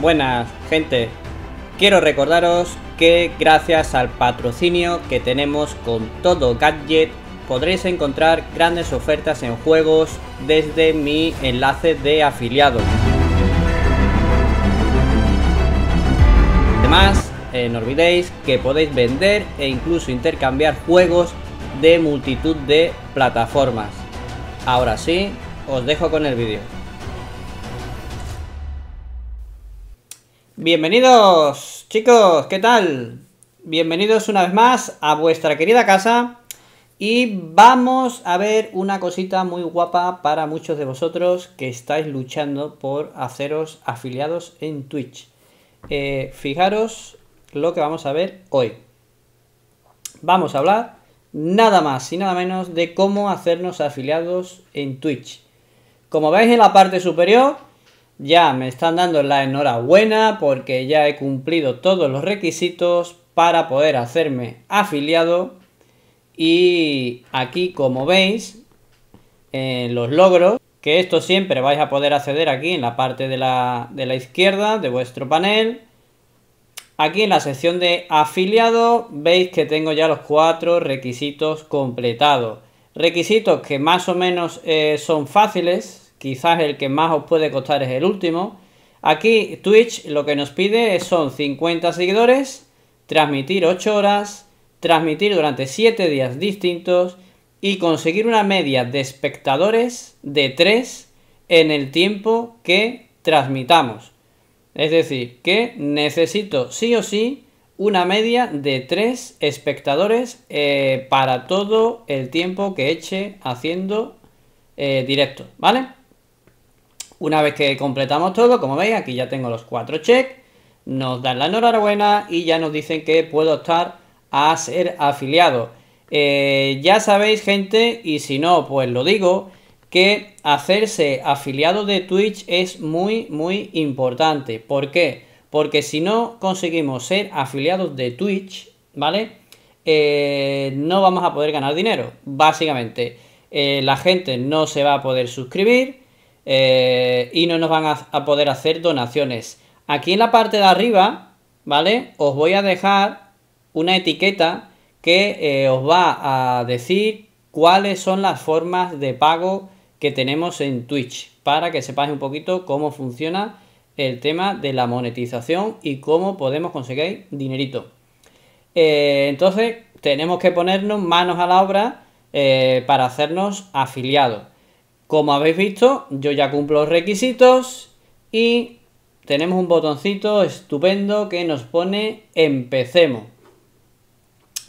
Buenas, gente. Quiero recordaros que gracias al patrocinio que tenemos con todo gadget podréis encontrar grandes ofertas en juegos desde mi enlace de afiliado. Además, eh, no olvidéis que podéis vender e incluso intercambiar juegos de multitud de plataformas. Ahora sí, os dejo con el vídeo. Bienvenidos, chicos, ¿qué tal? Bienvenidos una vez más a vuestra querida casa y vamos a ver una cosita muy guapa para muchos de vosotros que estáis luchando por haceros afiliados en Twitch. Eh, fijaros lo que vamos a ver hoy. Vamos a hablar nada más y nada menos de cómo hacernos afiliados en Twitch. Como veis en la parte superior, ya me están dando la enhorabuena porque ya he cumplido todos los requisitos para poder hacerme afiliado. Y aquí, como veis, en eh, los logros, que esto siempre vais a poder acceder aquí en la parte de la, izquierda de vuestro panel. Aquí en la sección de afiliado veis que tengo ya los cuatro requisitos completados. Requisitos que más o menos eh, son fáciles, quizás el que más os puede costar es el último. Aquí Twitch lo que nos pide son 50 seguidores, transmitir 8 horas, transmitir durante 7 días distintos y conseguir una media de espectadores de 3 en el tiempo que transmitamos. Es decir, que necesito sí o sí una media de 3 espectadores eh, para todo el tiempo que eche haciendo eh, directo, ¿vale? Una vez que completamos todo, como veis, aquí ya tengo los cuatro checks, nos dan la enhorabuena y ya nos dicen que puedo optar a ser afiliado. Eh, ya sabéis, gente, y si no, pues lo digo, que hacerse afiliado de Twitch es muy, muy importante. ¿Por qué? Porque si no conseguimos ser afiliados de Twitch, ¿vale? Eh, no vamos a poder ganar dinero. Básicamente, eh, la gente no se va a poder suscribir. Eh, y no nos van a, poder hacer donaciones. Aquí en la parte de arriba, ¿vale? Os voy a dejar una etiqueta que eh, os va a decir cuáles son las formas de pago que tenemos en Twitch para que sepáis un poquito cómo funciona el tema de la monetización y cómo podemos conseguir dinerito. Eh, entonces tenemos que ponernos manos a la obra para hacernos afiliados. Como habéis visto, yo ya cumplo los requisitos y tenemos un botoncito estupendo que nos pone empecemos.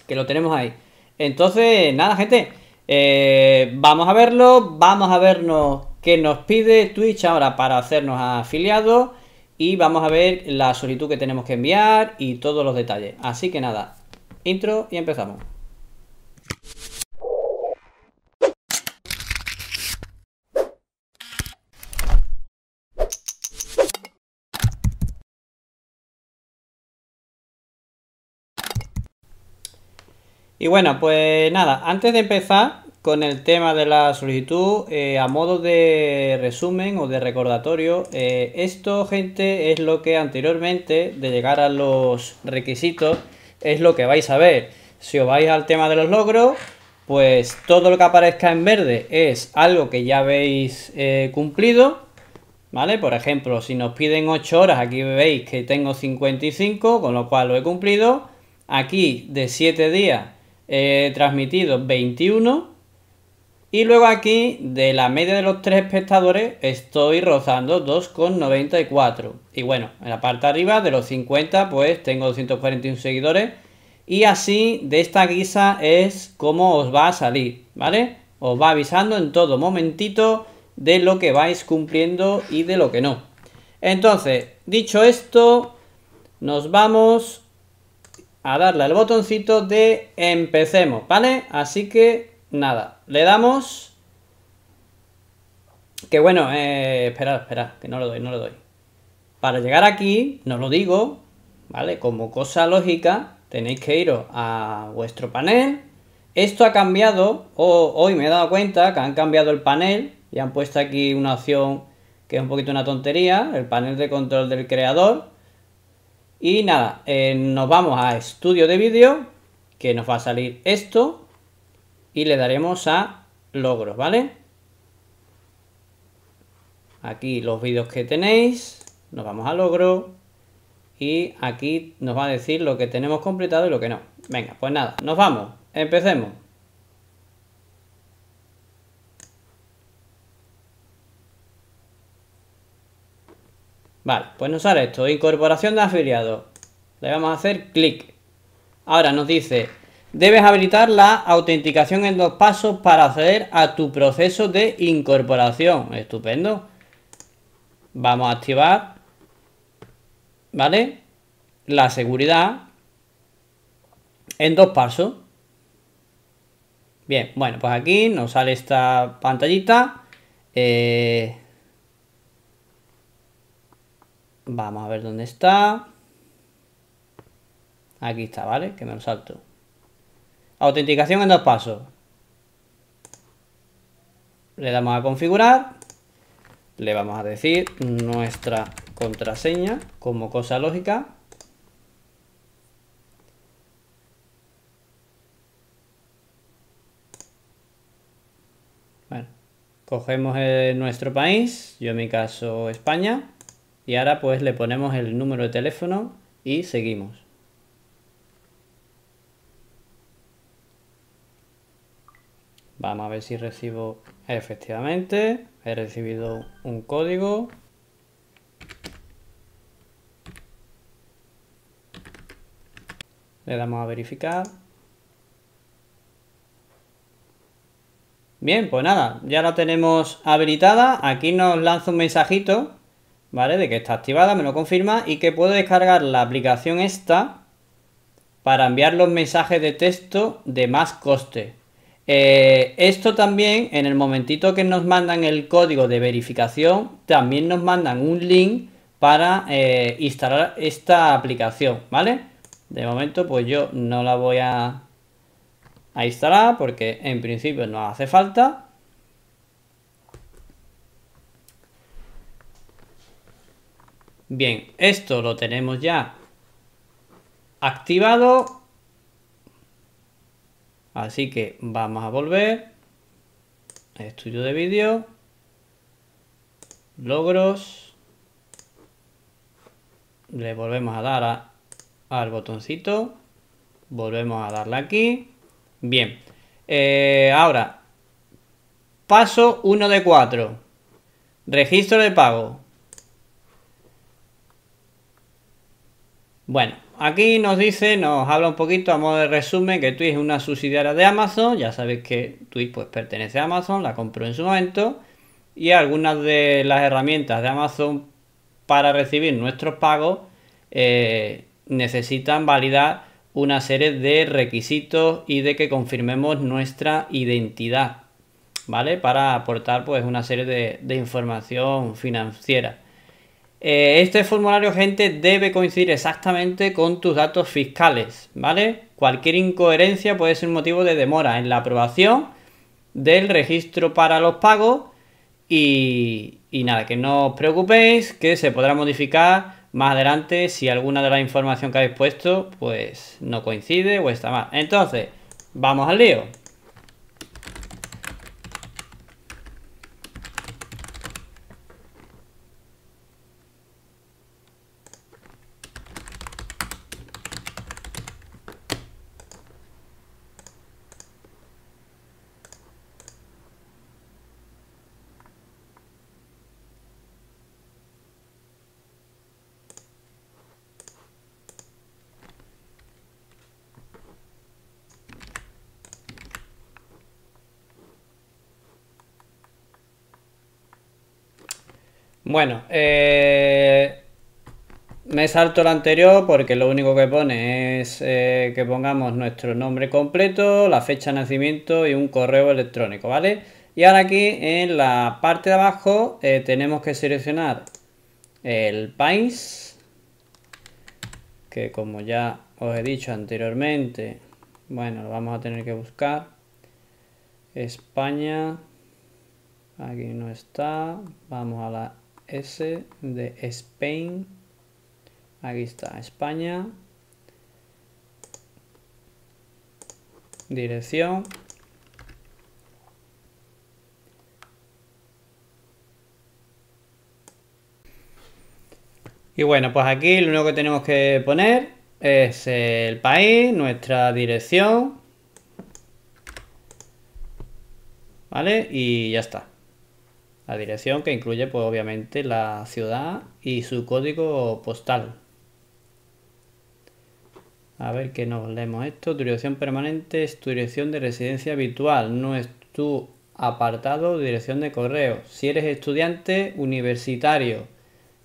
Que lo tenemos ahí. Entonces, nada, gente. Eh, vamos a verlo, vamos a vernos qué nos pide Twitch ahora para hacernos afiliados y vamos a ver la solicitud que tenemos que enviar y todos los detalles. Así que nada, intro y empezamos. Y bueno, pues nada, antes de empezar con el tema de la solicitud, eh, a modo de resumen o de recordatorio, eh, esto, gente, es lo que anteriormente, de llegar a los requisitos, es lo que vais a ver. Si os vais al tema de los logros, pues todo lo que aparezca en verde es algo que ya habéis eh, cumplido. ¿Vale? Por ejemplo, si nos piden 8 horas, aquí veis que tengo 55, con lo cual lo he cumplido. Aquí de 7 días eh, transmitido transmitido 21. Y luego aquí, de la media de los tres espectadores, estoy rozando 2,94. Y bueno, en la parte arriba de los 50, pues tengo 241 seguidores. Y así, de esta guisa es como os va a salir, ¿vale? Os va avisando en todo momentito de lo que vais cumpliendo y de lo que no. Entonces, dicho esto, nos vamos a darle al botoncito de empecemos, ¿vale? Así que nada, le damos... Que bueno, eh, esperad, esperad, que no lo doy, no lo doy. Para llegar aquí, no lo digo, ¿vale? Como cosa lógica, tenéis que iros a vuestro panel. Esto ha cambiado, o hoy me he dado cuenta que han cambiado el panel y han puesto aquí una opción que es un poquito una tontería, el panel de control del creador y nada, eh, nos vamos a estudio de vídeo, que nos va a salir esto, y le daremos a logros, ¿vale? Aquí los vídeos que tenéis, nos vamos a logro, y aquí nos va a decir lo que tenemos completado y lo que no. Venga, pues nada, nos vamos, empecemos. Vale, pues nos sale esto, incorporación de afiliados. Le vamos a hacer clic. Ahora nos dice, debes habilitar la autenticación en dos pasos para acceder a tu proceso de incorporación. Estupendo. Vamos a activar, ¿vale? La seguridad en dos pasos. Bien, bueno, pues aquí nos sale esta pantallita. Eh, Vamos a ver dónde está. Aquí está, ¿vale? Que me lo salto. Autenticación en dos pasos. Le damos a configurar. Le vamos a decir nuestra contraseña como cosa lógica. Bueno, cogemos nuestro país, yo en mi caso España. Y ahora pues le ponemos el número de teléfono y seguimos. Vamos a ver si recibo efectivamente. He recibido un código. Le damos a verificar. Bien, pues nada, ya la tenemos habilitada. Aquí nos lanza un mensajito ¿vale? De que está activada, me lo confirma y que puedo descargar la aplicación esta para enviar los mensajes de texto de más coste. Eh, esto también, en el momentito que nos mandan el código de verificación, también nos mandan un link para eh, instalar esta aplicación, ¿vale? De momento, pues yo no la voy a, a instalar porque en principio no hace falta. Bien, esto lo tenemos ya activado. Así que vamos a volver. Estudio de vídeo. Logros. Le volvemos a dar al botoncito. Volvemos a darle aquí. Bien. Eh, ahora, paso 1 de 4. Registro de pago. Bueno, aquí nos dice, nos habla un poquito a modo de resumen que Twitch es una subsidiaria de Amazon. Ya sabéis que Twitch pues pertenece a Amazon, la compró en su momento. Y algunas de las herramientas de Amazon para recibir nuestros pagos eh, necesitan validar una serie de requisitos y de que confirmemos nuestra identidad, ¿vale? Para aportar pues una serie de información financiera. Eh, este formulario, gente, debe coincidir exactamente con tus datos fiscales, ¿vale? Cualquier incoherencia puede ser un motivo de demora en la aprobación del registro para los pagos y, nada, que no os preocupéis, que se podrá modificar más adelante si alguna de la información que habéis puesto pues no coincide o está mal. Entonces, vamos al lío. Bueno, eh, me salto la anterior porque lo único que pone es eh, que pongamos nuestro nombre completo, la fecha de nacimiento y un correo electrónico, ¿vale? Y ahora aquí en la parte de abajo eh, tenemos que seleccionar el país, que como ya os he dicho anteriormente, bueno, lo vamos a tener que buscar. España, aquí no está, vamos a la S de Spain. Aquí está, España. Dirección. Y bueno, pues aquí lo único que tenemos que poner es el país, nuestra dirección. ¿Vale? Y ya está la dirección que incluye pues obviamente la ciudad y su código postal. A ver que nos leemos esto. Tu dirección permanente es tu dirección de residencia habitual, no es tu apartado de dirección de correo. Si eres estudiante universitario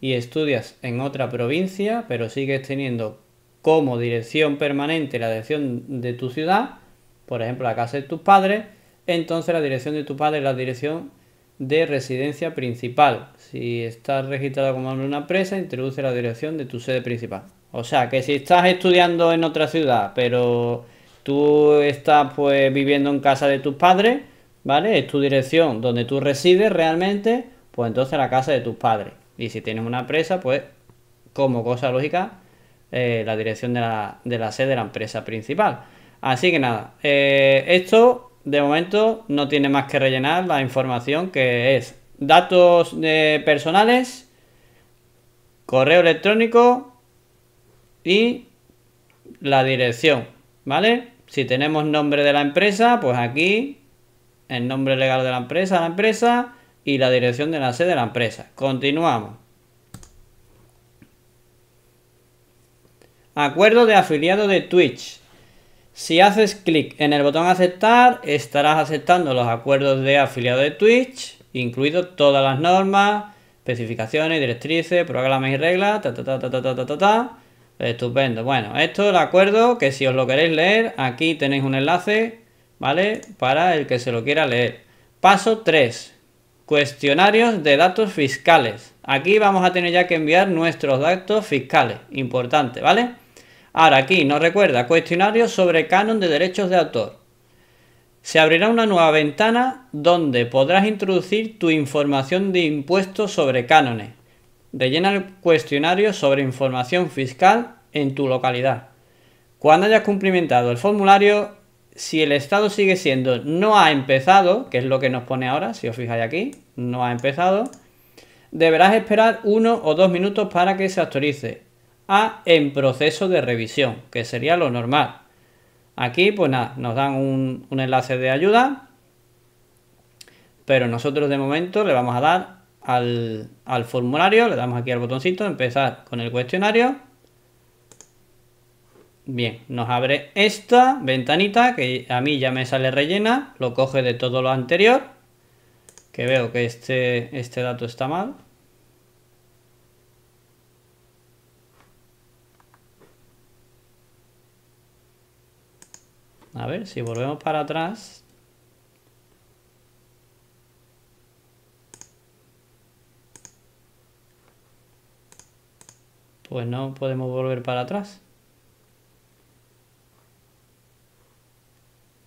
y estudias en otra provincia, pero sigues teniendo como dirección permanente la dirección de tu ciudad, por ejemplo la casa de tus padres, entonces la dirección de tu padre es la dirección de residencia principal. Si estás registrado como una empresa, introduce la dirección de tu sede principal. O sea, que si estás estudiando en otra ciudad, pero tú estás pues viviendo en casa de tus padres, ¿vale? Es tu dirección donde tú resides realmente, pues entonces la casa de tus padres. Y si tienes una empresa, pues como cosa lógica, eh, la dirección de la, sede de la empresa principal. Así que nada, eh, esto de momento no tiene más que rellenar la información que es datos eh, personales, correo electrónico y la dirección, ¿vale? Si tenemos nombre de la empresa, pues aquí el nombre legal de la empresa, la empresa y la dirección de la sede de la empresa. Continuamos. Acuerdo de afiliado de Twitch. Si haces clic en el botón aceptar, estarás aceptando los acuerdos de afiliado de Twitch, incluido todas las normas, especificaciones, directrices, programas y reglas, ta ta ta ta ta ta ta ta. Estupendo. Bueno, esto el acuerdo que si os lo queréis leer, aquí tenéis un enlace, ¿vale? Para el que se lo quiera leer. Paso 3. Cuestionarios de datos fiscales. Aquí vamos a tener ya que enviar nuestros datos fiscales. Importante, ¿vale? Ahora aquí nos recuerda cuestionario sobre canon de derechos de autor. Se abrirá una nueva ventana donde podrás introducir tu información de impuestos sobre cánones. Rellena el cuestionario sobre información fiscal en tu localidad. Cuando hayas cumplimentado el formulario, si el estado sigue siendo no ha empezado, que es lo que nos pone ahora, si os fijáis aquí, no ha empezado, deberás esperar uno o dos minutos para que se actualice a en proceso de revisión, que sería lo normal. Aquí, pues nada, nos dan un, enlace de ayuda, pero nosotros de momento le vamos a dar al, al formulario, le damos aquí al botoncito, empezar con el cuestionario. Bien, nos abre esta ventanita que a mí ya me sale rellena, lo coge de todo lo anterior, que veo que este, este dato está mal, A ver, si volvemos para atrás. Pues no podemos volver para atrás.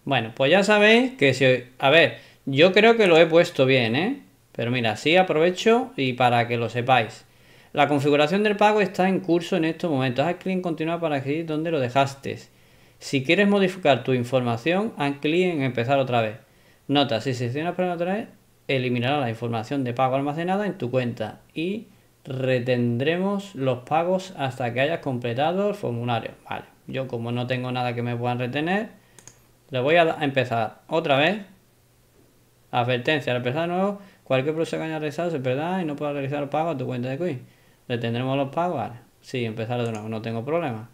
Bueno, pues ya sabéis que si... A ver, yo creo que lo he puesto bien, ¿eh? Pero mira, sí aprovecho y para que lo sepáis. La configuración del pago está en curso en estos momentos. Haz clic en continuar para aquí, donde lo dejaste. Si quieres modificar tu información, haz clic en empezar otra vez. Nota, si seleccionas para otra vez, eliminará la información de pago almacenada en tu cuenta y retendremos los pagos hasta que hayas completado el formulario. Vale, yo como no tengo nada que me puedan retener, le voy a empezar otra vez. Advertencia, al empezar de nuevo, cualquier proceso que haya realizado se perderá y no puedas realizar el pago a tu cuenta de Quiz. Retendremos los pagos, vale. Sí, empezar de nuevo, no tengo problema.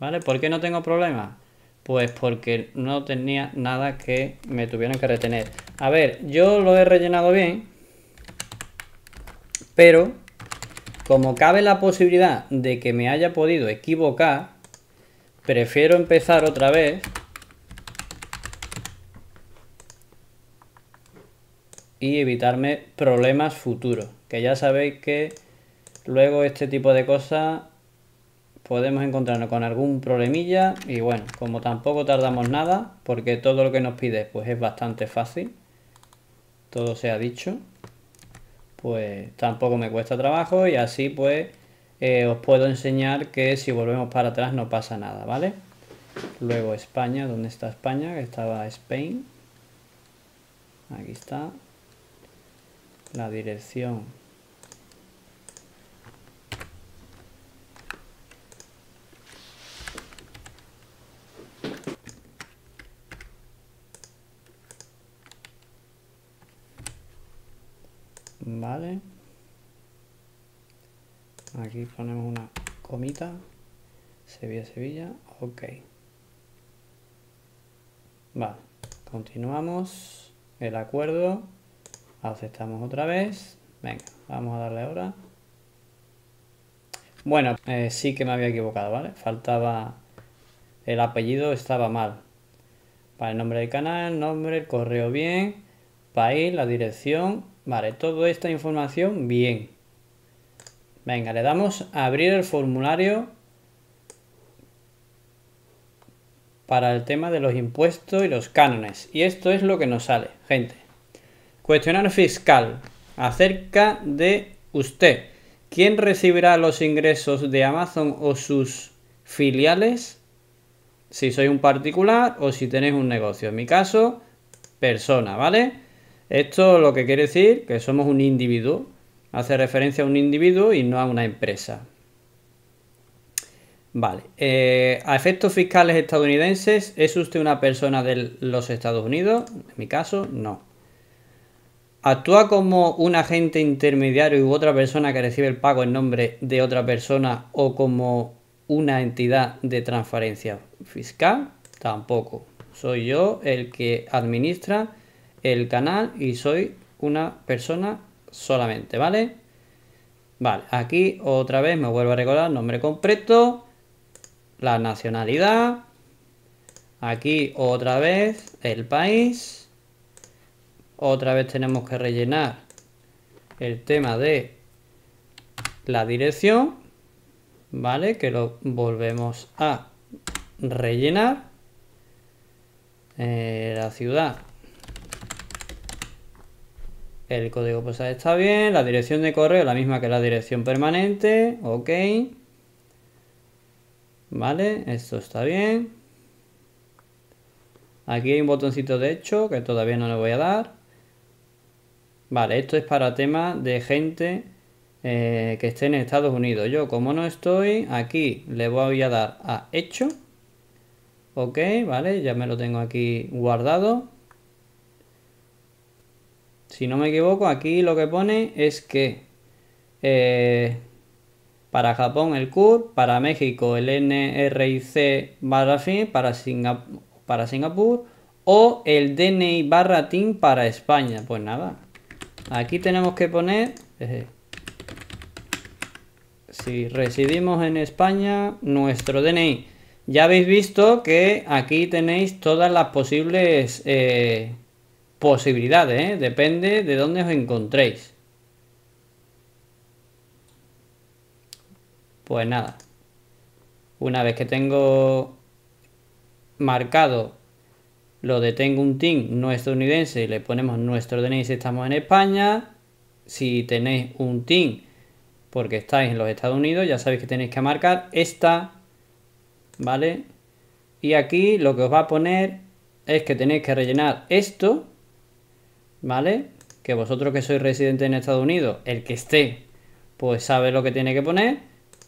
¿Vale? ¿Por qué no tengo problema? Pues porque no tenía nada que me tuvieran que retener. A ver, yo lo he rellenado bien. Pero, como cabe la posibilidad de que me haya podido equivocar, prefiero empezar otra vez. Y evitarme problemas futuros. Que ya sabéis que luego este tipo de cosas podemos encontrarnos con algún problemilla y bueno, como tampoco tardamos nada, porque todo lo que nos pide pues es bastante fácil, todo se ha dicho, pues tampoco me cuesta trabajo y así pues eh, os puedo enseñar que si volvemos para atrás no pasa nada, ¿vale? Luego España, ¿dónde está España? Que estaba Spain. Aquí está. La dirección vale aquí ponemos una comita Sevilla Sevilla ok vale continuamos el acuerdo aceptamos otra vez venga vamos a darle ahora bueno eh, sí que me había equivocado vale faltaba el apellido estaba mal para el nombre del canal nombre el correo bien país la dirección Vale, toda esta información, bien. Venga, le damos a abrir el formulario para el tema de los impuestos y los cánones. Y esto es lo que nos sale, gente. Cuestionario fiscal acerca de usted. ¿Quién recibirá los ingresos de Amazon o sus filiales? Si soy un particular o si tenéis un negocio. En mi caso, persona, ¿vale? Esto lo que quiere decir que somos un individuo, hace referencia a un individuo y no a una empresa. Vale, eh, a efectos fiscales estadounidenses, ¿es usted una persona de los Estados Unidos? En mi caso, no. ¿Actúa como un agente intermediario u otra persona que recibe el pago en nombre de otra persona o como una entidad de transferencia fiscal? Tampoco. Soy yo el que administra el canal y soy una persona solamente, ¿vale? Vale, aquí otra vez me vuelvo a recordar nombre completo, la nacionalidad, aquí otra vez el país, otra vez tenemos que rellenar el tema de la dirección, ¿vale? Que lo volvemos a rellenar, eh, la ciudad el código postal está bien, la dirección de correo la misma que la dirección permanente, ok. Vale, esto está bien. Aquí hay un botoncito de hecho que todavía no le voy a dar. Vale, esto es para temas de gente eh, que esté en Estados Unidos. Yo como no estoy, aquí le voy a dar a hecho. Ok, vale, ya me lo tengo aquí guardado. Si no me equivoco, aquí lo que pone es que eh, para Japón el CUR, para México el NRIC barra fin, para, Singapur o el DNI barra TIN para España. Pues nada, aquí tenemos que poner... Eh, si residimos en España, nuestro DNI. Ya habéis visto que aquí tenéis todas las posibles... Eh, posibilidades, ¿eh? depende de dónde os encontréis. Pues nada, una vez que tengo marcado lo de tengo un team no estadounidense, le ponemos nuestro DNI si estamos en España. Si tenéis un team porque estáis en los Estados Unidos, ya sabéis que tenéis que marcar esta, ¿vale? Y aquí lo que os va a poner es que tenéis que rellenar esto ¿vale? Que vosotros que sois residentes en Estados Unidos, el que esté, pues sabe lo que tiene que poner.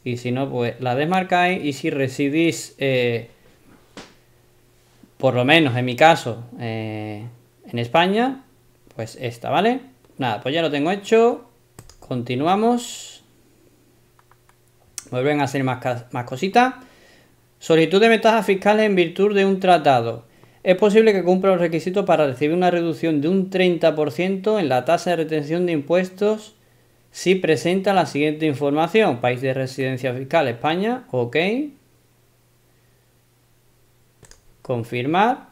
Y si no, pues la desmarcáis. Y si residís, eh, por lo menos en mi caso, eh, en España, pues esta, ¿vale? Nada, pues ya lo tengo hecho. Continuamos. Vuelven a hacer más, más cositas. Solicitud de ventajas fiscales en virtud de un tratado es posible que cumpla los requisitos para recibir una reducción de un 30% en la tasa de retención de impuestos si presenta la siguiente información. País de residencia fiscal España, ok. Confirmar.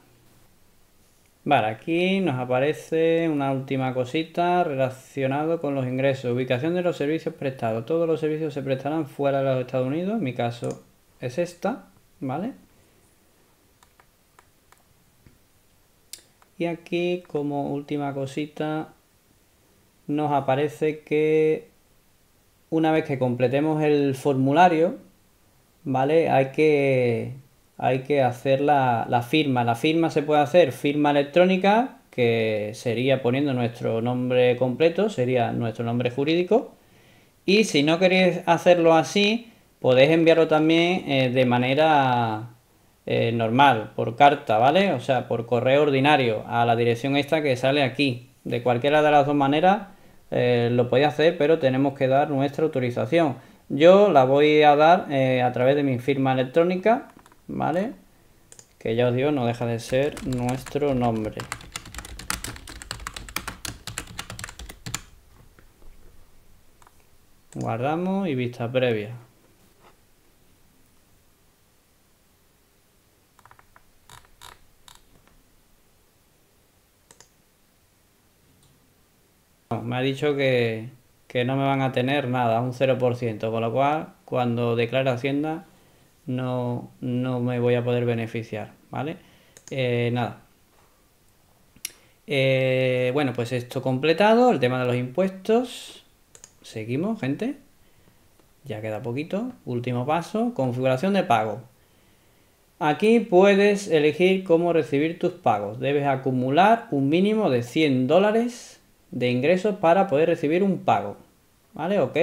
Vale, aquí nos aparece una última cosita relacionado con los ingresos. Ubicación de los servicios prestados. Todos los servicios se prestarán fuera de los Estados Unidos. En mi caso es esta, ¿vale? Y aquí como última cosita nos aparece que una vez que completemos el formulario, ¿vale? Hay que, hay que hacer la, firma. La firma se puede hacer firma electrónica, que sería poniendo nuestro nombre completo, sería nuestro nombre jurídico. Y si no queréis hacerlo así, podéis enviarlo también eh, de manera eh, normal, por carta, ¿vale? O sea, por correo ordinario a la dirección esta que sale aquí. De cualquiera de las dos maneras eh, lo podéis hacer, pero tenemos que dar nuestra autorización. Yo la voy a dar eh, a través de mi firma electrónica, ¿vale? Que ya os digo, no deja de ser nuestro nombre. Guardamos y vista previa. Me ha dicho que, no me van a tener nada, un 0%, con lo cual cuando declaro Hacienda no, me voy a poder beneficiar, ¿vale? Eh, nada. Eh, bueno, pues esto completado, el tema de los impuestos. Seguimos, gente. Ya queda poquito. Último paso, configuración de pago. Aquí puedes elegir cómo recibir tus pagos. Debes acumular un mínimo de 100 dólares de ingresos para poder recibir un pago. ¿Vale? Ok.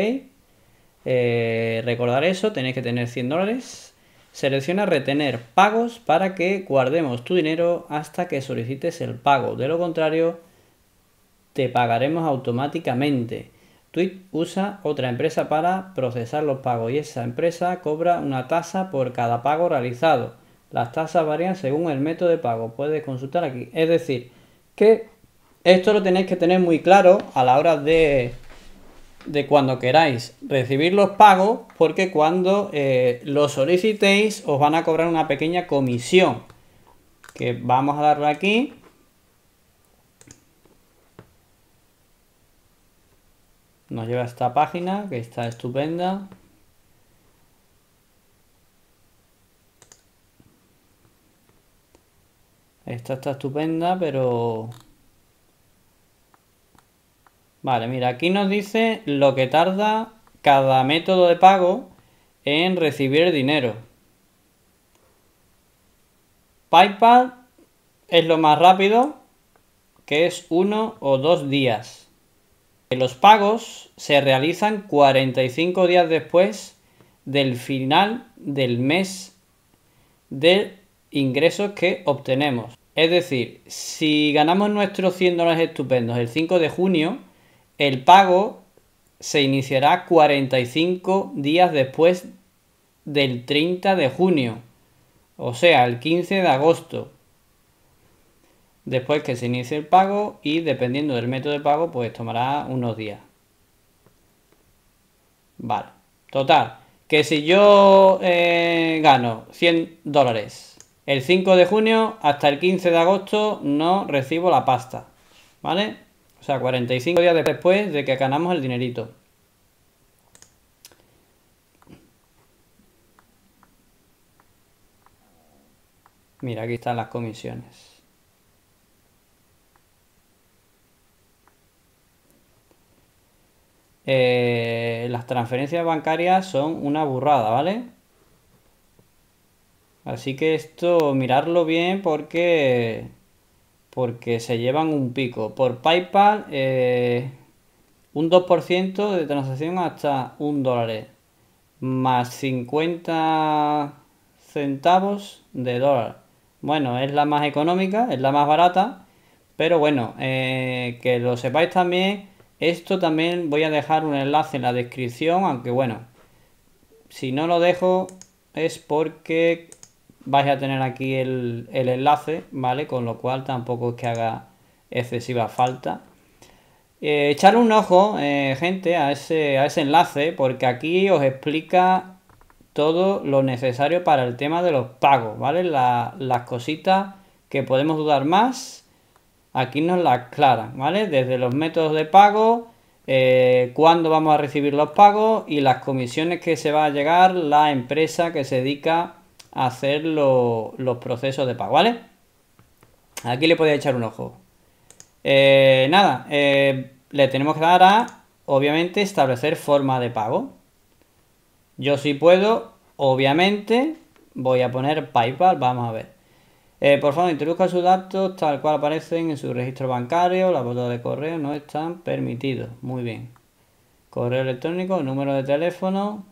Eh, recordar eso, tenéis que tener 100 dólares. Selecciona retener pagos para que guardemos tu dinero hasta que solicites el pago. De lo contrario, te pagaremos automáticamente. Twitch usa otra empresa para procesar los pagos y esa empresa cobra una tasa por cada pago realizado. Las tasas varían según el método de pago. Puedes consultar aquí. Es decir, que esto lo tenéis que tener muy claro a la hora de, cuando queráis recibir los pagos, porque cuando eh, los solicitéis os van a cobrar una pequeña comisión, que vamos a darle aquí. Nos lleva a esta página que está estupenda. Esta está estupenda, pero Vale, mira, aquí nos dice lo que tarda cada método de pago en recibir dinero. PayPal es lo más rápido, que es uno o dos días. Los pagos se realizan 45 días después del final del mes de ingresos que obtenemos. Es decir, si ganamos nuestros 100 dólares estupendos el 5 de junio, el pago se iniciará 45 días después del 30 de junio, o sea, el 15 de agosto. Después que se inicie el pago y dependiendo del método de pago, pues tomará unos días. Vale, total, que si yo eh, gano 100 dólares el 5 de junio hasta el 15 de agosto no recibo la pasta, ¿vale? O sea, 45 días después de que ganamos el dinerito. Mira, aquí están las comisiones. Eh, las transferencias bancarias son una burrada, ¿vale? Así que esto, mirarlo bien porque porque se llevan un pico. Por PayPal, eh, un 2% de transacción hasta un dólar, más 50 centavos de dólar. Bueno, es la más económica, es la más barata, pero bueno, eh, que lo sepáis también. Esto también voy a dejar un enlace en la descripción, aunque bueno, si no lo dejo es porque vais a tener aquí el, enlace, ¿vale? Con lo cual tampoco es que haga excesiva falta. Eh, echar un ojo, eh, gente, a ese, a ese enlace, porque aquí os explica todo lo necesario para el tema de los pagos, ¿vale? las cositas que podemos dudar más, aquí nos las aclaran, ¿vale? Desde los métodos de pago, eh, cuándo vamos a recibir los pagos y las comisiones que se va a llegar la empresa que se dedica hacer los procesos de pago, ¿vale? Aquí le podía echar un ojo. Eh, nada, eh, le tenemos que dar a, obviamente, establecer forma de pago. Yo si puedo, obviamente, voy a poner PayPal, vamos a ver. Eh, por favor, introduzca sus datos tal cual aparecen en su registro bancario. la botas de correo no están permitidos. Muy bien. Correo electrónico, número de teléfono.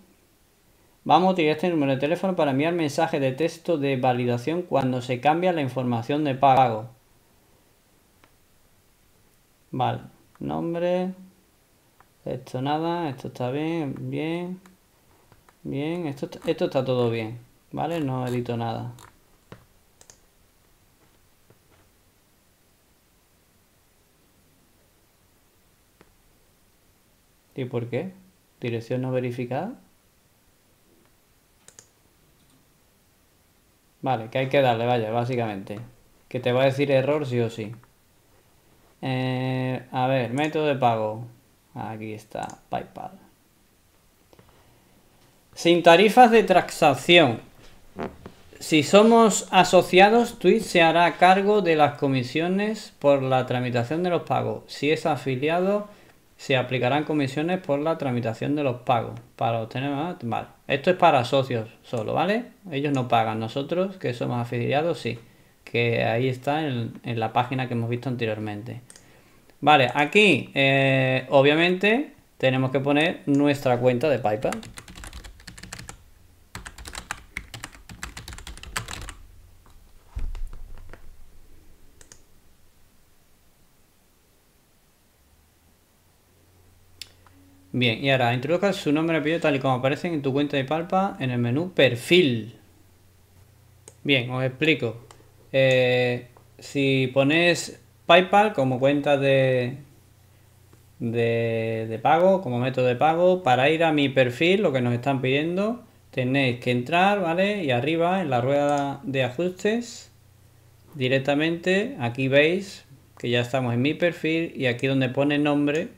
Vamos a utilizar este número de teléfono para enviar mensajes de texto de validación cuando se cambia la información de pago. Vale, nombre, esto nada, esto está bien, bien, bien, esto, esto está todo bien, ¿vale? No edito nada. ¿Y por qué? ¿Dirección no verificada? Vale, que hay que darle, vaya, básicamente. Que te va a decir error sí o sí. Eh, a ver, método de pago. Aquí está, PayPal. Sin tarifas de transacción. Si somos asociados, Twitch se hará cargo de las comisiones por la tramitación de los pagos. Si es afiliado, se aplicarán comisiones por la tramitación de los pagos. Para obtener más, Esto es para socios solo, ¿vale? Ellos no pagan, nosotros que somos afiliados sí, que ahí está en, la página que hemos visto anteriormente. Vale, aquí eh, obviamente tenemos que poner nuestra cuenta de PayPal. Bien, y ahora introduzca su nombre y apellido tal y como aparecen en tu cuenta de Palpa en el menú Perfil. Bien, os explico. Eh, si pones PayPal como cuenta de, de, de, pago, como método de pago, para ir a mi perfil, lo que nos están pidiendo, tenéis que entrar, ¿vale? Y arriba en la rueda de ajustes, directamente, aquí veis que ya estamos en mi perfil y aquí donde pone nombre,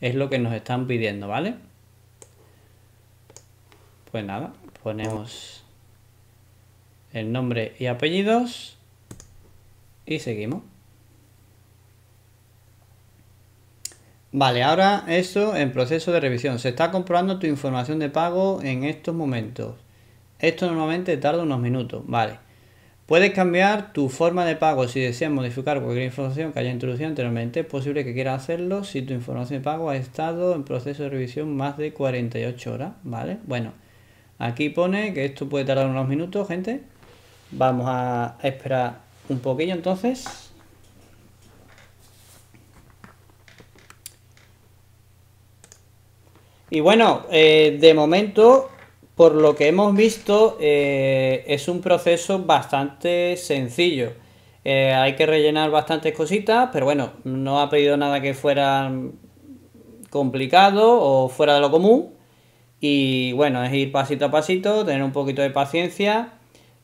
es lo que nos están pidiendo, ¿vale? Pues nada, ponemos el nombre y apellidos y seguimos. Vale, ahora eso en proceso de revisión. Se está comprobando tu información de pago en estos momentos. Esto normalmente tarda unos minutos, vale. Puedes cambiar tu forma de pago si deseas modificar cualquier información que haya introducido anteriormente. Es posible que quieras hacerlo si tu información de pago ha estado en proceso de revisión más de 48 horas, ¿vale? Bueno, aquí pone que esto puede tardar unos minutos, gente. Vamos a esperar un poquillo entonces. Y bueno, eh, de momento por lo que hemos visto, eh, es un proceso bastante sencillo. Eh, hay que rellenar bastantes cositas, pero bueno, no ha pedido nada que fuera complicado o fuera de lo común. Y bueno, es ir pasito a pasito, tener un poquito de paciencia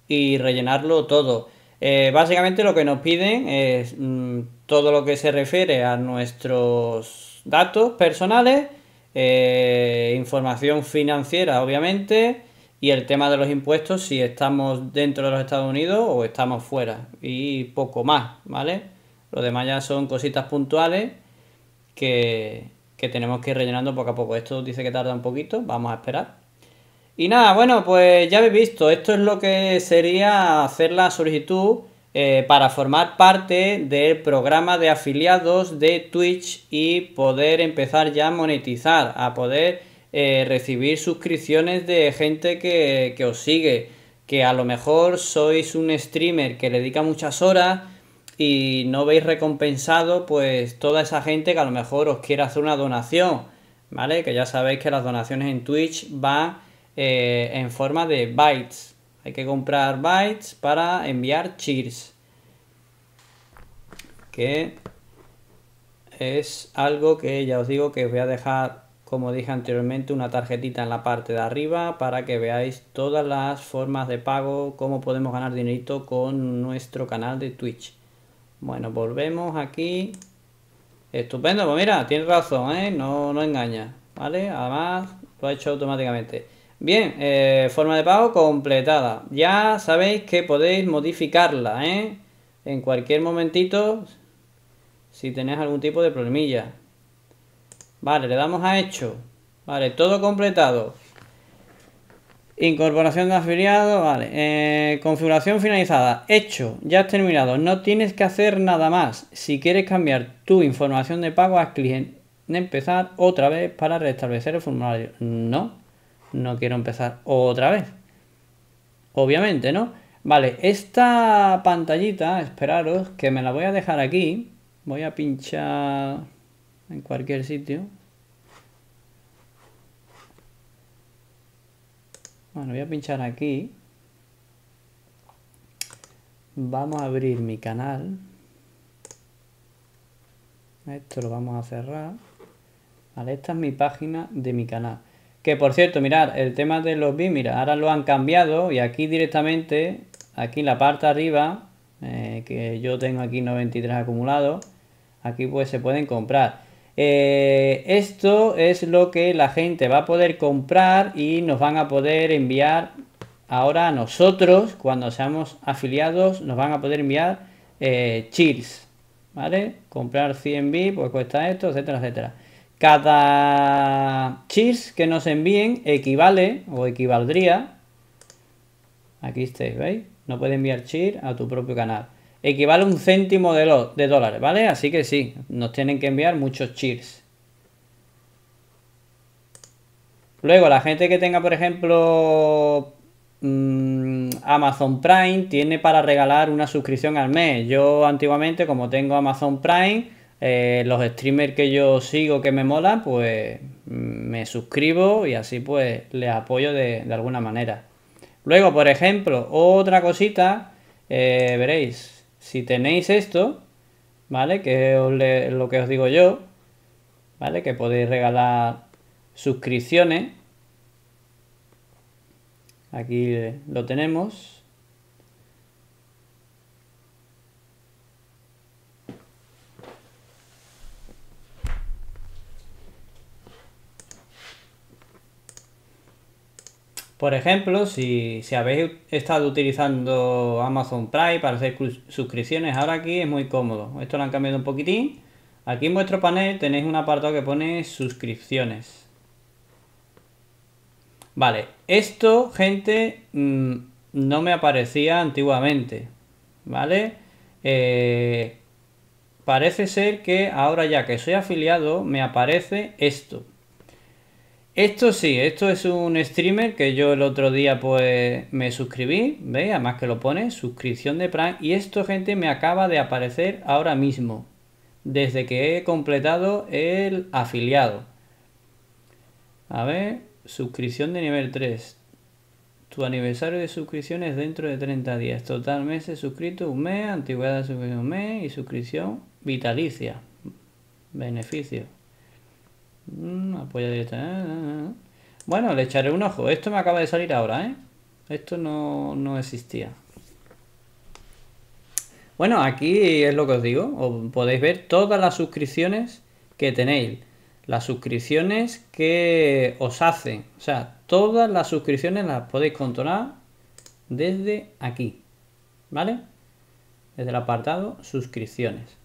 y rellenarlo todo. Eh, básicamente lo que nos piden es mm, todo lo que se refiere a nuestros datos personales eh, información financiera, obviamente, y el tema de los impuestos, si estamos dentro de los Estados Unidos o estamos fuera, y poco más, ¿vale? Lo demás ya son cositas puntuales que, que tenemos que ir rellenando poco a poco. Esto dice que tarda un poquito, vamos a esperar. Y nada, bueno, pues ya habéis visto, esto es lo que sería hacer la solicitud eh, para formar parte del programa de afiliados de Twitch y poder empezar ya a monetizar, a poder eh, recibir suscripciones de gente que, os sigue, que a lo mejor sois un streamer que le dedica muchas horas y no veis recompensado pues toda esa gente que a lo mejor os quiere hacer una donación, ¿vale? Que ya sabéis que las donaciones en Twitch van eh, en forma de bytes, hay que comprar bytes para enviar cheers. Que es algo que ya os digo que voy a dejar, como dije anteriormente, una tarjetita en la parte de arriba para que veáis todas las formas de pago, cómo podemos ganar dinerito con nuestro canal de Twitch. Bueno, volvemos aquí. Estupendo, pues mira, tienes razón, ¿eh? no, no engaña, ¿vale? Además, lo ha hecho automáticamente. Bien, eh, forma de pago completada. Ya sabéis que podéis modificarla, ¿eh? En cualquier momentito, si tenéis algún tipo de problemilla. Vale, le damos a hecho. Vale, todo completado. Incorporación de afiliado, vale. Eh, configuración finalizada. Hecho, ya has terminado. No tienes que hacer nada más. Si quieres cambiar tu información de pago, a clic en empezar otra vez para restablecer el formulario. No, no quiero empezar otra vez. Obviamente, ¿no? Vale, esta pantallita, esperaros, que me la voy a dejar aquí. Voy a pinchar en cualquier sitio. Bueno, voy a pinchar aquí. Vamos a abrir mi canal. Esto lo vamos a cerrar. Vale, esta es mi página de mi canal. Que por cierto, mirar el tema de los bim. mira, ahora lo han cambiado y aquí directamente, aquí en la parte arriba, eh, que yo tengo aquí 93 acumulados, aquí pues se pueden comprar. Eh, esto es lo que la gente va a poder comprar y nos van a poder enviar ahora a nosotros, cuando seamos afiliados, nos van a poder enviar eh, ¿vale? Comprar 100 bits, pues cuesta esto, etcétera, etcétera. Cada cheers que nos envíen equivale o equivaldría, aquí estáis, ¿veis? No puede enviar cheers a tu propio canal. Equivale un céntimo de, de dólares, ¿vale? Así que sí, nos tienen que enviar muchos cheers. Luego, la gente que tenga, por ejemplo, mm, Amazon Prime tiene para regalar una suscripción al mes. Yo antiguamente, como tengo Amazon Prime, eh, los streamers que yo sigo que me mola pues me suscribo y así pues les apoyo de, alguna manera. Luego, por ejemplo, otra cosita, eh, veréis, si tenéis esto, ¿vale? Que lo que os digo yo, ¿vale? Que podéis regalar suscripciones. Aquí lo tenemos. Por ejemplo, si, habéis estado utilizando Amazon Prime para hacer suscripciones, ahora aquí es muy cómodo. Esto lo han cambiado un poquitín. Aquí en vuestro panel tenéis un apartado que pone suscripciones. Vale, esto, gente, mm, no me aparecía antiguamente. ¿Vale? Eh, parece ser que ahora ya que soy afiliado me aparece esto. Esto sí, esto es un streamer que yo el otro día pues me suscribí, ¿veis? Además que lo pone, suscripción de plan Y esto, gente, me acaba de aparecer ahora mismo, desde que he completado el afiliado. A ver, suscripción de nivel 3. Tu aniversario de suscripción es dentro de 30 días. Total meses suscrito, un mes, antigüedad suscripción un mes y suscripción vitalicia. Beneficio. Mm, eh, eh, eh. Bueno, le echaré un ojo. Esto me acaba de salir ahora, ¿eh? Esto no, no existía. Bueno, aquí es lo que os digo. podéis ver todas las suscripciones que tenéis. Las suscripciones que os hacen. O sea, todas las suscripciones las podéis controlar desde aquí. ¿Vale? Desde el apartado suscripciones.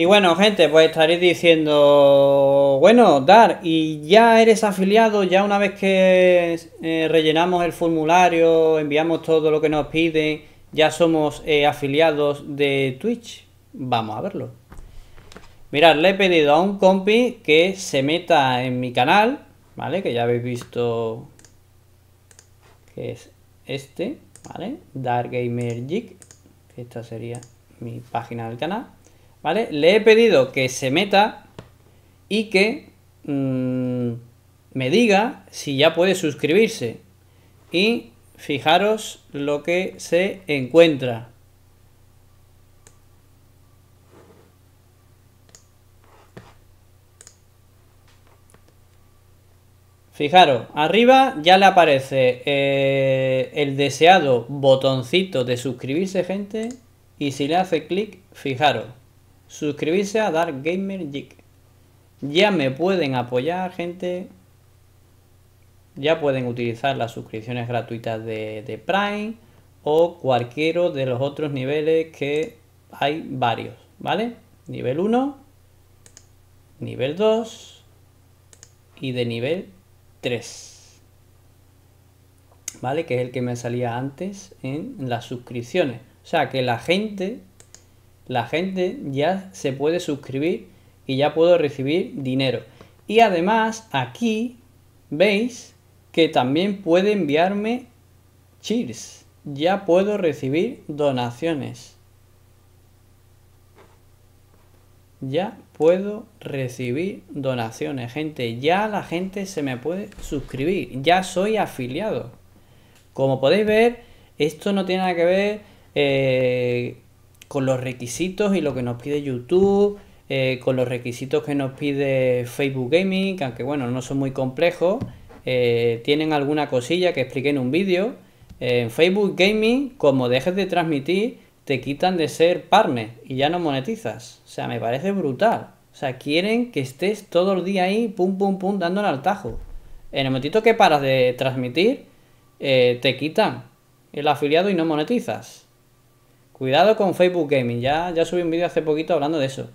Y bueno, gente, pues estaréis diciendo, bueno, Dar, y ya eres afiliado, ya una vez que eh, rellenamos el formulario, enviamos todo lo que nos pide, ya somos eh, afiliados de Twitch. Vamos a verlo. Mirad, le he pedido a un compi que se meta en mi canal, ¿vale? Que ya habéis visto que es este, ¿vale? Dark Gamer Geek. Esta sería mi página del canal. ¿vale? Le he pedido que se meta y que mm, me diga si ya puede suscribirse. Y fijaros lo que se encuentra. Fijaros, arriba ya le aparece eh, el deseado botoncito de suscribirse, gente. Y si le hace clic, fijaros suscribirse a Dark Gamer Geek. Ya me pueden apoyar, gente. Ya pueden utilizar las suscripciones gratuitas de, de Prime o cualquiera de los otros niveles que hay varios, ¿vale? Nivel 1, nivel 2 y de nivel 3. ¿Vale? Que es el que me salía antes en las suscripciones. O sea que la gente la gente ya se puede suscribir y ya puedo recibir dinero. Y además aquí veis que también puede enviarme cheers. Ya puedo recibir donaciones. Ya puedo recibir donaciones, gente. Ya la gente se me puede suscribir. Ya soy afiliado. Como podéis ver, esto no tiene nada que ver eh, con los requisitos y lo que nos pide YouTube, eh, con los requisitos que nos pide Facebook Gaming, aunque bueno, no son muy complejos, eh, tienen alguna cosilla que expliqué en un vídeo. en Facebook Gaming, como dejes de transmitir, te quitan de ser partner y ya no monetizas. O sea, me parece brutal. O sea, quieren que estés todo el día ahí, pum, pum, pum, dándole al tajo. En el momentito que paras de transmitir, eh, te quitan el afiliado y no monetizas. Cuidado con Facebook Gaming, ya, ya subí un vídeo hace poquito hablando de eso.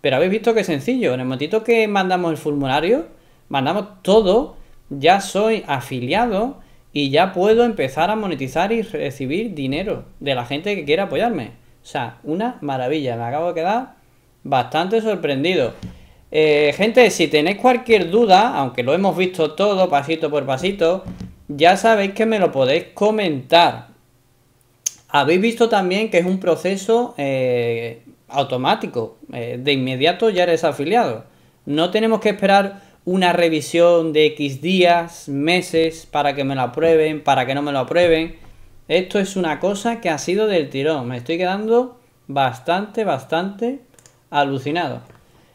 Pero habéis visto que sencillo, en el momentito que mandamos el formulario, mandamos todo, ya soy afiliado y ya puedo empezar a monetizar y recibir dinero de la gente que quiera apoyarme. O sea, una maravilla, me acabo de quedar bastante sorprendido. Eh, gente, si tenéis cualquier duda, aunque lo hemos visto todo pasito por pasito, ya sabéis que me lo podéis comentar. Habéis visto también que es un proceso eh, automático. Eh, de inmediato ya eres afiliado. No tenemos que esperar una revisión de X días, meses, para que me lo aprueben, para que no me lo aprueben. Esto es una cosa que ha sido del tirón. Me estoy quedando bastante, bastante alucinado.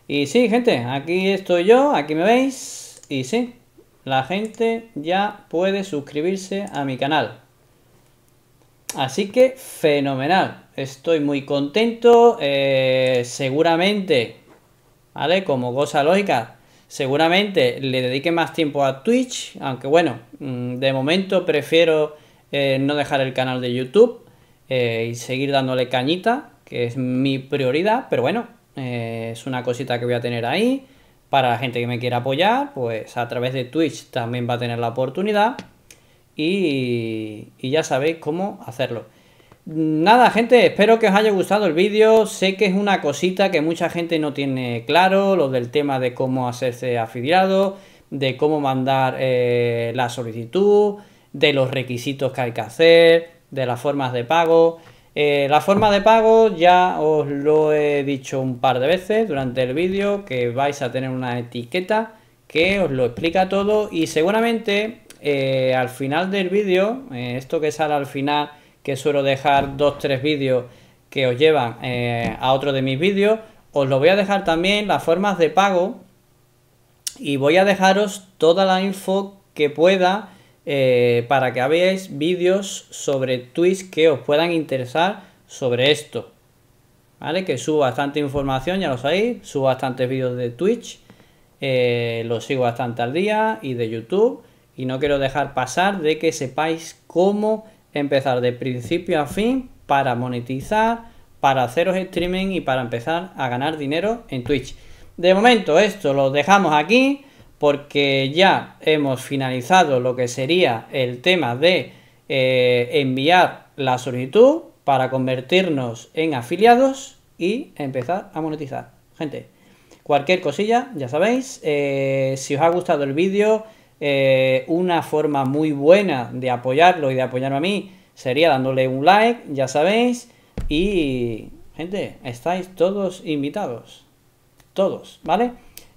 Y sí, gente, aquí estoy yo, aquí me veis. Y sí, la gente ya puede suscribirse a mi canal. Así que fenomenal. Estoy muy contento. Eh, seguramente, ¿vale? Como cosa lógica, seguramente le dedique más tiempo a Twitch. Aunque bueno, mm, de momento prefiero eh, no dejar el canal de YouTube eh, y seguir dándole cañita, que es mi prioridad. Pero bueno, es una cosita que voy a tener ahí. Para la gente que me quiera apoyar, pues a través de Twitch también va a tener la oportunidad y, ya sabéis cómo hacerlo. Nada, gente, espero que os haya gustado el vídeo. Sé que es una cosita que mucha gente no tiene claro, lo del tema de cómo hacerse afiliado, de cómo mandar eh, la solicitud, de los requisitos que hay que hacer, de las formas de pago. Eh, la forma de pago ya os lo he dicho un par de veces durante el vídeo, que vais a tener una etiqueta que os lo explica todo y seguramente eh, al final del vídeo, eh, esto que sale al final, que suelo dejar dos, tres vídeos que os llevan eh, a otro de mis vídeos, os lo voy a dejar también las formas de pago y voy a dejaros toda la info que pueda para que veáis vídeos sobre Twitch que os puedan interesar sobre esto. ¿Vale? Que subo bastante información, ya lo sabéis, subo bastantes vídeos de Twitch, los sigo bastante al día y de YouTube y no quiero dejar pasar de que sepáis cómo empezar de principio a fin para monetizar, para haceros streaming y para empezar a ganar dinero en Twitch. De momento esto lo dejamos aquí porque ya hemos finalizado lo que sería el tema de eh, enviar la solicitud para convertirnos en afiliados y empezar a monetizar. Gente, cualquier cosilla, ya sabéis, eh, si os ha gustado el vídeo eh, una forma muy buena de apoyarlo y de apoyarme a mí sería dándole un like, ya sabéis. Y, gente, estáis todos invitados. Todos, ¿vale?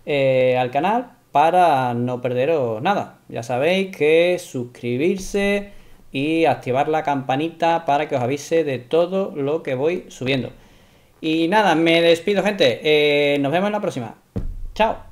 Eh, al canal para no perderos nada. Ya sabéis que suscribirse y activar la campanita para que os avise de todo lo que voy subiendo. Y nada, me despido, gente. Eh, nos vemos en la próxima. Chao.